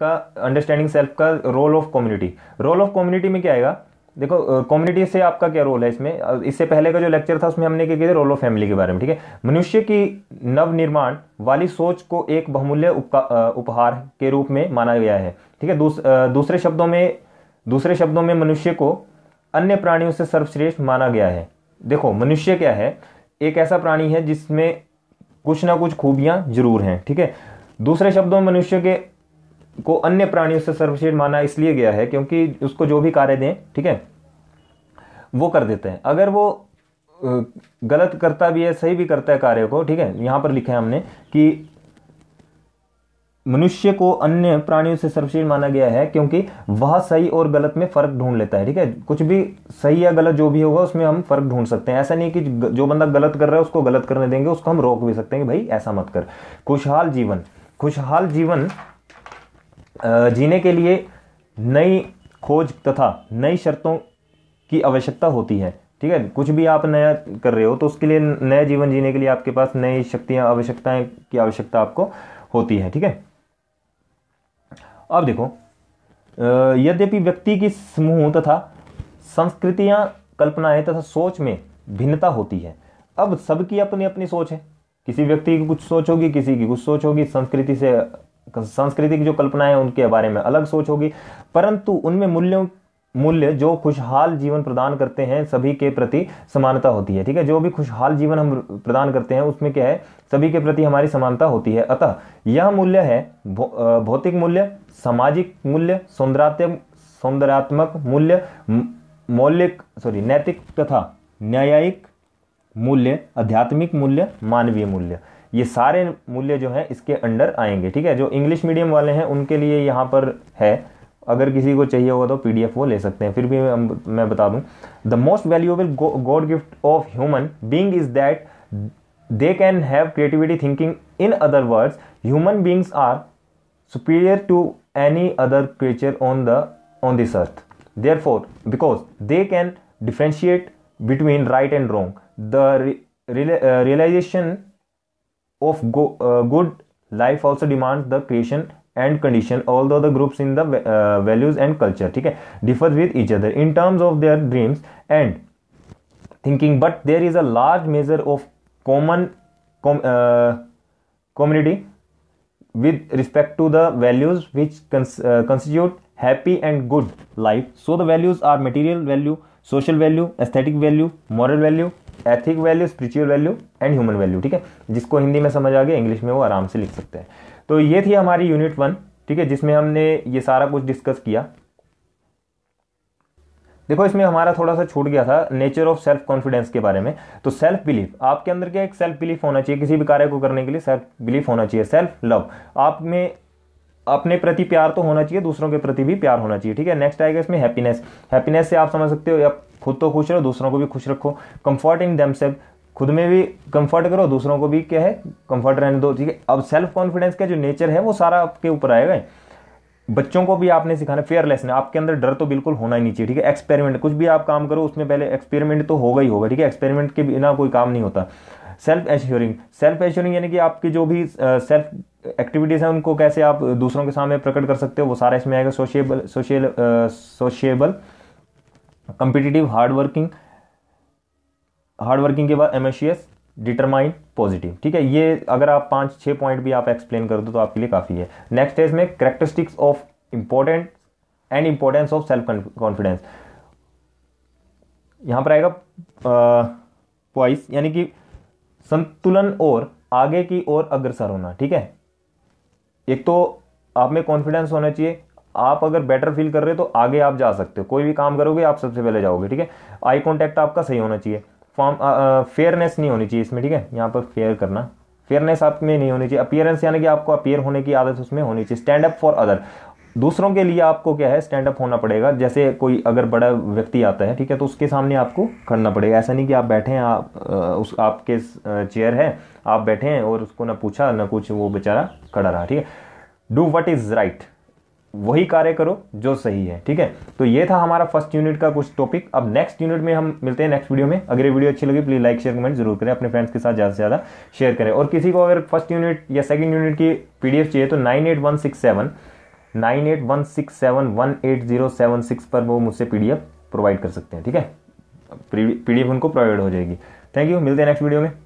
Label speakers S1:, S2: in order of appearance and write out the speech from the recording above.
S1: का understanding self का role of community role of community में क्या आएगा देखो कम्युनिटी से आपका क्या रोल है इसमें इससे पहले का जो लेक्चर था उसमें हमने क्या किया रोल ऑफ फैमिली के बारे में ठीक है मनुष्य की नव निर्माण वाली सोच को एक बहुमूल्य उपहार के रूप में माना गया है ठीक है दूस, दूसरे शब्दों में दूसरे शब्दों में मनुष्य को अन्य प्राणियों से सर्वश्रेष्ठ माना गया है देखो मनुष्य क्या है एक ऐसा प्राणी है जिसमें कुछ ना कुछ खूबियां जरूर हैं ठीक है दूसरे शब्दों में मनुष्य के को अन्य प्राणियों से सर्वश्रेष्ठ माना इसलिए गया है क्योंकि उसको जो भी कार्य दें ठीक है वो कर देते हैं अगर वो गलत करता भी है सही भी करता है कार्य को ठीक है यहां पर लिखा है हमने कि मनुष्य को अन्य प्राणियों से सर्वश्रेष्ठ माना गया है क्योंकि वह सही और गलत में फर्क ढूंढ लेता है ठीक है कुछ भी सही या गलत जो भी होगा उसमें हम फर्क ढूंढ सकते हैं ऐसा नहीं कि जो बंदा गलत कर रहा है उसको गलत करने देंगे उसको हम रोक भी सकते हैं कि भाई ऐसा मत कर खुशहाल जीवन खुशहाल जीवन जीने के लिए नई खोज तथा नई शर्तों की आवश्यकता होती है ठीक है कुछ भी आप नया कर रहे हो तो उसके लिए नया जीवन जीने के लिए आपके पास नई शक्तियां आवश्यकताएं की आवश्यकता आपको होती है ठीक है अब देखो यद्यपि व्यक्ति की समूह तथा संस्कृतियां कल्पनाएं तथा सोच में भिन्नता होती है अब सबकी अपनी अपनी सोच है किसी व्यक्ति की कुछ सोच होगी किसी की कुछ सोच होगी संस्कृति से सांस्कृतिक जो कल्पनाएं उनके बारे में अलग सोच होगी परंतु उनमें मूल्यों मूल्य जो खुशहाल जीवन प्रदान करते हैं सभी के प्रति समानता होती है ठीक है जो भी खुशहाल जीवन हम प्रदान करते हैं उसमें क्या है सभी के प्रति हमारी समानता होती है अतः यह मूल्य है भौतिक मूल्य सामाजिक मूल्य सौंदर्यात्मक सौंदर्यात्मक मूल्य मौलिक सॉरी नैतिक तथा न्यायिक मूल्य आध्यात्मिक मूल्य मानवीय मूल्य ये सारे मूल्य जो है इसके अंडर आएंगे ठीक है जो इंग्लिश मीडियम वाले हैं उनके लिए यहाँ पर है अगर किसी को चाहिए होगा तो पीडीएफ वो ले सकते हैं फिर भी मैं बता दूं the most valuable god gift of human being is that they can have creativity thinking in other words human beings are superior to any other creature on the on this earth therefore because they can differentiate between right and wrong the realization of go, uh, good life also demands the creation and condition although the groups in the uh, values and culture okay, differ with each other in terms of their dreams and thinking but there is a large measure of common com, uh, community with respect to the values which cons, uh, constitute happy and good life so the values are material value social value aesthetic value moral value ethic value spiritual value and human value ठीक है जिसको हिंदी में समझ आ गया English में वो आराम से लिख सकते हैं तो ये थी हमारी यूनिट वन ठीक है जिसमें हमने ये सारा कुछ डिस्कस किया देखो इसमें हमारा थोड़ा सा छूट गया था नेचर ऑफ सेल्फ कॉन्फिडेंस के बारे में तो सेल्फ बिलीफ आपके अंदर क्या एक सेल्फ बिलीफ होना चाहिए किसी भी कार्य को करने के लिए सेल्फ बिलीफ होना चाहिए सेल्फ लव आप में अपने प्रति प्यार तो होना चाहिए दूसरों के प्रति भी प्यार होना चाहिए ठीक है नेक्स्ट आएगा इसमें हैप्पीनेस हैप्पीनेस से आप समझ सकते हो आप खुद तो खुश रहो दूसरों को भी खुश रखो कंफर्ट इन दम खुद में भी कंफर्ट करो दूसरों को भी क्या है कंफर्ट रहने दो ठीक है अब सेल्फ कॉन्फिडेंस का जो नेचर है वो सारा आपके ऊपर आएगा बच्चों को भी आपने सिखाना फेयरलेस ने आपके अंदर डर तो बिल्कुल होना ही नहीं चाहिए ठीक है एक्सपेरिमेंट कुछ भी आप काम करो उसमें पहले एक्सपेरिमेंट तो होगा ही होगा ठीक है एक्सपेरिमेंट के बिना कोई काम नहीं होता सेल्फ एश्योरिंग सेल्फ एश्योरिंग यानी कि आपकी जो भी सेल्फ एक्टिविटीज़ हैं उनको कैसे आप दूसरों के सामने प्रकट कर सकते हो वो सारा इसमें आएगा sociable social sociable competitive hard working hard working के बाद एम एस डिटरमाइन पॉजिटिव ठीक है ये अगर आप पाँच छः पॉइंट भी आप एक्सप्लेन कर दो तो आपके लिए काफ़ी है नेक्स्ट है इसमें characteristics of important and importance of self confidence यहाँ पर आएगा पॉइस यानी कि संतुलन और आगे की ओर अग्रसर होना ठीक है एक तो आप में कॉन्फिडेंस होना चाहिए आप अगर बेटर फील कर रहे हो तो आगे आप जा सकते हो कोई भी काम करोगे आप सबसे पहले जाओगे ठीक है आई कॉन्टैक्ट आपका सही होना चाहिए फॉर्म फेयरनेस नहीं होनी चाहिए इसमें ठीक है यहाँ पर फेयर करना फेयरनेस आप में नहीं होनी चाहिए अपियरेंस यानी कि आपको अपियर होने की आदत उसमें होनी चाहिए स्टैंड अप फॉर अदर दूसरों के लिए आपको क्या है स्टैंड अप होना पड़ेगा जैसे कोई अगर बड़ा व्यक्ति आता है ठीक है तो उसके सामने आपको करना पड़ेगा ऐसा नहीं कि आप बैठे हैं आप उस आपके चेयर है आप बैठे हैं और उसको ना पूछा ना कुछ वो बेचारा खड़ा रहा ठीक है डू वट इज़ राइट वही कार्य करो जो सही है ठीक है तो ये था हमारा फर्स्ट यूनिट का कुछ टॉपिक अब नेक्स्ट यूनिट में हम मिलते हैं नेक्स्ट वीडियो में अगर ये वीडियो अच्छी लगी प्लीज़ लाइक शेयर कमेंट जरूर करें अपने फ्रेंड्स के साथ ज़्यादा से ज़्यादा शेयर करें और किसी को अगर फर्स्ट यूनिट या सेकेंड यूनिट की पीडीएफ चाहिए तो nine eight one six seven nine eight one six seven one eight zero seven six पर वो मुझसे पी डी एफ प्रोवाइड कर सकते हैं ठीक है पी डी एफ उनको प्रोवाइड हो जाएगी थैंक यू मिलते हैं नेक्स्ट वीडियो में